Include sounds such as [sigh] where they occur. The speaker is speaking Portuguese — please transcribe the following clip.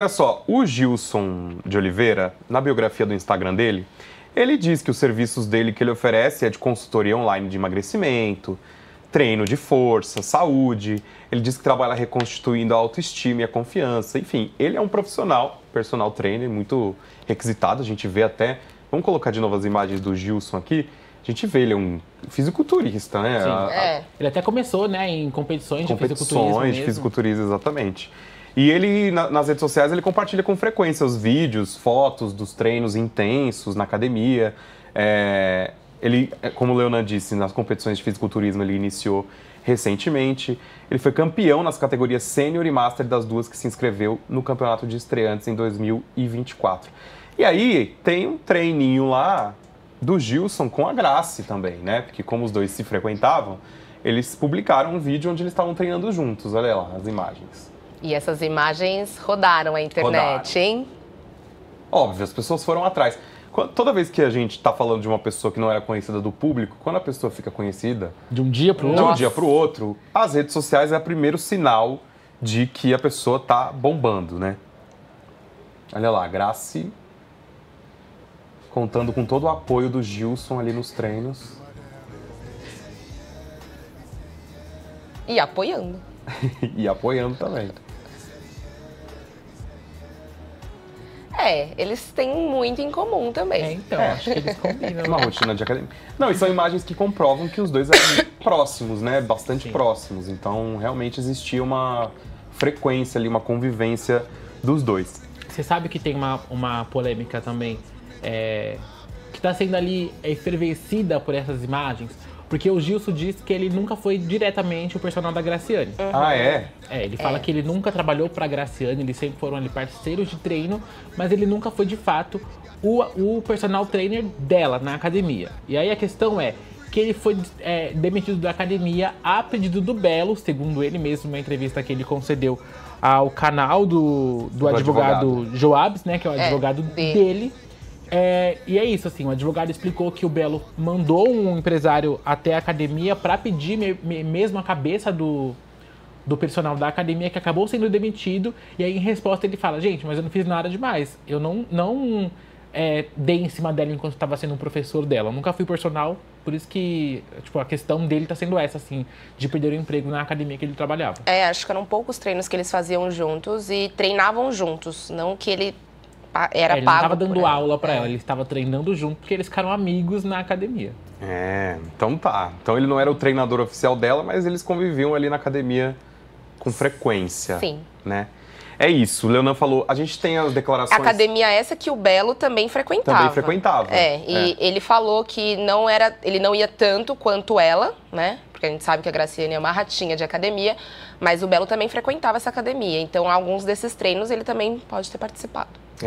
Olha só, o Gilson de Oliveira, na biografia do Instagram dele, ele diz que os serviços dele que ele oferece é de consultoria online de emagrecimento, treino de força, saúde. Ele diz que trabalha reconstituindo a autoestima e a confiança. Enfim, ele é um profissional, personal trainer, muito requisitado. A gente vê até. Vamos colocar de novo as imagens do Gilson aqui. A gente vê, ele é um fisiculturista, né? Sim, a, é. Ele até começou, né, em competições, competições de fisiculturismo. Competições de fisiculturismo, exatamente. E ele, na, nas redes sociais, ele compartilha com frequência os vídeos, fotos dos treinos intensos na academia. É, ele, é, como o Leonan disse, nas competições de fisiculturismo ele iniciou recentemente. Ele foi campeão nas categorias sênior e master das duas que se inscreveu no Campeonato de Estreantes em 2024. E aí tem um treininho lá do Gilson com a Grace também, né? Porque como os dois se frequentavam, eles publicaram um vídeo onde eles estavam treinando juntos. Olha lá as imagens. E essas imagens rodaram a internet, rodaram. hein? Óbvio, as pessoas foram atrás. Quando, toda vez que a gente está falando de uma pessoa que não era conhecida do público, quando a pessoa fica conhecida. De um dia para o outro. De um dia para o outro, as redes sociais é o primeiro sinal de que a pessoa tá bombando, né? Olha lá, Grace contando com todo o apoio do Gilson ali nos treinos. E apoiando. [laughs] e apoiando também. é, eles têm muito em comum também. É, então, é. acho que eles combinam. É uma rotina de academia. Não, e são imagens que comprovam que os dois eram [coughs] próximos, né? Bastante Sim. próximos. Então, realmente existia uma frequência ali, uma convivência dos dois. Você sabe que tem uma, uma polêmica também, é, que está sendo ali é, efervescida por essas imagens, porque o Gilson diz que ele nunca foi diretamente o personal da Graciane. Uhum. Ah, é? É, ele fala é. que ele nunca trabalhou pra Graciane, eles sempre foram ali parceiros de treino, mas ele nunca foi de fato o, o personal trainer dela na academia. E aí a questão é, que ele foi é, demitido da academia a pedido do Belo, segundo ele mesmo, na entrevista que ele concedeu ao canal do, do, do advogado, advogado Joabes, né? Que é o é, advogado é, dele. dele é, e é isso, assim, o advogado explicou que o Belo mandou um empresário até a academia para pedir me, me, mesmo a cabeça do, do personal da academia que acabou sendo demitido. E aí, em resposta, ele fala: Gente, mas eu não fiz nada demais. Eu não, não é, dei em cima dela enquanto estava sendo um professor dela. Eu nunca fui personal, por isso que tipo, a questão dele está sendo essa, assim, de perder o emprego na academia que ele trabalhava. É, acho que eram poucos treinos que eles faziam juntos e treinavam juntos. Não que ele era é, ele pago. Ele estava dando ela. aula para ela, é. ele estava treinando junto porque eles ficaram amigos na academia. É, então tá. Então ele não era o treinador oficial dela, mas eles conviviam ali na academia com frequência. Sim. Né? É isso, o Leonan falou. A gente tem as declarações. Academia essa que o Belo também frequentava. Também frequentava. É, e é. ele falou que não era, ele não ia tanto quanto ela, né? Porque a gente sabe que a Graciane é uma ratinha de academia, mas o Belo também frequentava essa academia. Então, alguns desses treinos ele também pode ter participado. É.